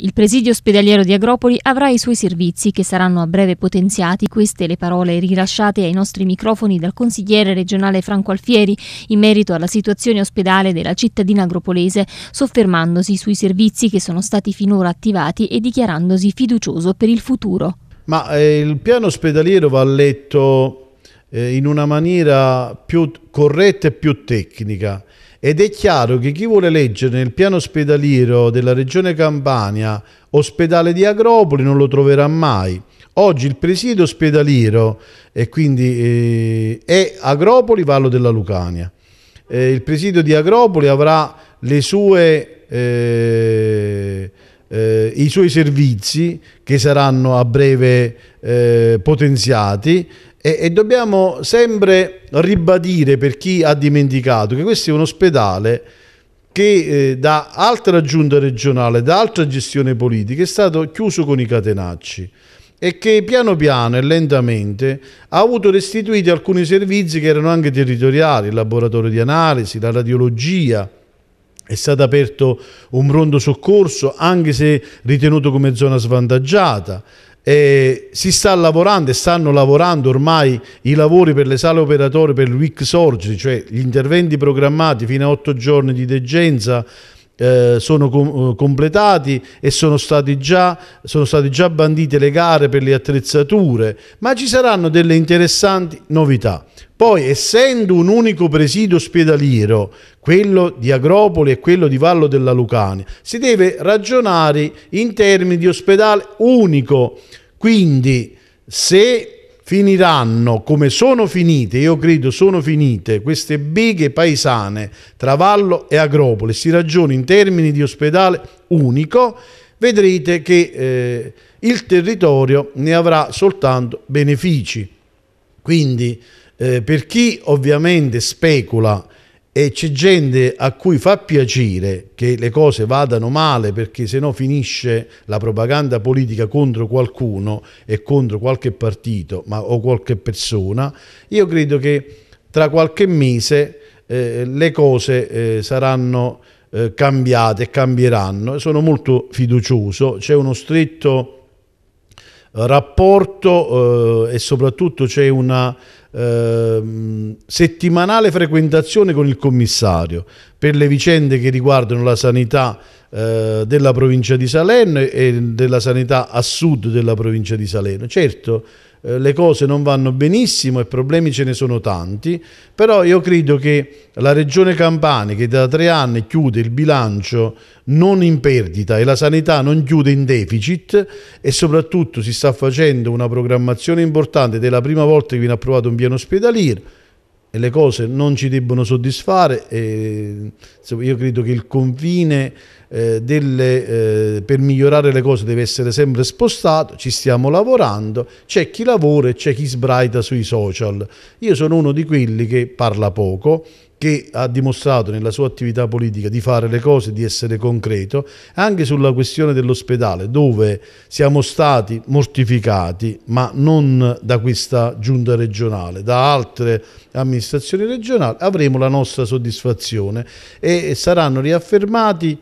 Il presidio ospedaliero di Agropoli avrà i suoi servizi che saranno a breve potenziati, queste le parole rilasciate ai nostri microfoni dal consigliere regionale Franco Alfieri in merito alla situazione ospedale della cittadina agropolese, soffermandosi sui servizi che sono stati finora attivati e dichiarandosi fiducioso per il futuro. Ma eh, il piano ospedaliero va letto eh, in una maniera più corretta e più tecnica ed è chiaro che chi vuole leggere nel piano ospedaliero della regione Campania ospedale di Agropoli non lo troverà mai. Oggi il presidio ospedaliero e quindi, eh, è Agropoli Vallo della Lucania. Eh, il presidio di Agropoli avrà le sue eh, eh, i suoi servizi che saranno a breve eh, potenziati e, e, dobbiamo sempre ribadire per chi ha dimenticato che questo è un ospedale che eh, da altra giunta regionale, da altra gestione politica è stato chiuso con i catenacci e che piano piano e lentamente ha avuto restituiti alcuni servizi che erano anche territoriali, il laboratorio di analisi, la radiologia, è stato aperto un pronto soccorso anche se ritenuto come zona svantaggiata. Eh, si sta lavorando e stanno lavorando ormai i lavori per le sale operatorie per il WIC Sorgeri, cioè gli interventi programmati fino a otto giorni di degenza eh, sono eh, completati e sono, già, sono state già bandite le gare per le attrezzature, ma ci saranno delle interessanti novità. Poi, essendo un unico presidio ospedaliero, quello di Agropoli e quello di Vallo della Lucania, si deve ragionare in termini di ospedale unico. Quindi, se finiranno come sono finite, io credo sono finite, queste beghe paesane tra Vallo e Agropoli, si ragiona in termini di ospedale unico, vedrete che eh, il territorio ne avrà soltanto benefici. Quindi eh, per chi ovviamente specula e c'è gente a cui fa piacere che le cose vadano male perché se no finisce la propaganda politica contro qualcuno e contro qualche partito ma, o qualche persona, io credo che tra qualche mese eh, le cose eh, saranno eh, cambiate e cambieranno. Sono molto fiducioso, c'è uno stretto eh, rapporto eh, e soprattutto c'è una Ehm, settimanale frequentazione con il commissario per le vicende che riguardano la sanità eh, della provincia di Salerno e della sanità a sud della provincia di Salerno. Certo, eh, le cose non vanno benissimo e problemi ce ne sono tanti, però io credo che la regione Campania che da tre anni chiude il bilancio non in perdita e la sanità non chiude in deficit e soprattutto si sta facendo una programmazione importante ed è la prima volta che viene approvato un piano ospedaliero e le cose non ci debbono soddisfare. E, io credo che il confine eh, delle, eh, per migliorare le cose deve essere sempre spostato, ci stiamo lavorando, c'è chi lavora e c'è chi sbraita sui social. Io sono uno di quelli che parla poco, che ha dimostrato nella sua attività politica di fare le cose, di essere concreto, anche sulla questione dell'ospedale, dove siamo stati mortificati, ma non da questa giunta regionale, da altre amministrazioni regionali, avremo la nostra soddisfazione e saranno riaffermati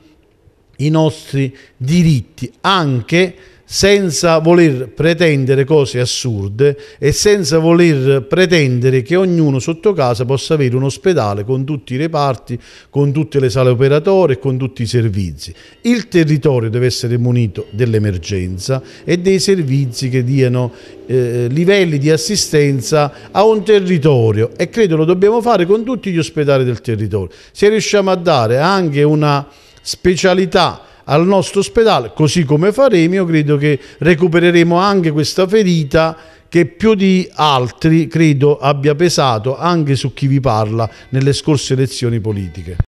i nostri diritti anche senza voler pretendere cose assurde e senza voler pretendere che ognuno sotto casa possa avere un ospedale con tutti i reparti, con tutte le sale operatorie, e con tutti i servizi. Il territorio deve essere munito dell'emergenza e dei servizi che diano eh, livelli di assistenza a un territorio e credo lo dobbiamo fare con tutti gli ospedali del territorio. Se riusciamo a dare anche una specialità al nostro ospedale, così come faremo, io credo che recupereremo anche questa ferita che più di altri credo abbia pesato anche su chi vi parla nelle scorse elezioni politiche.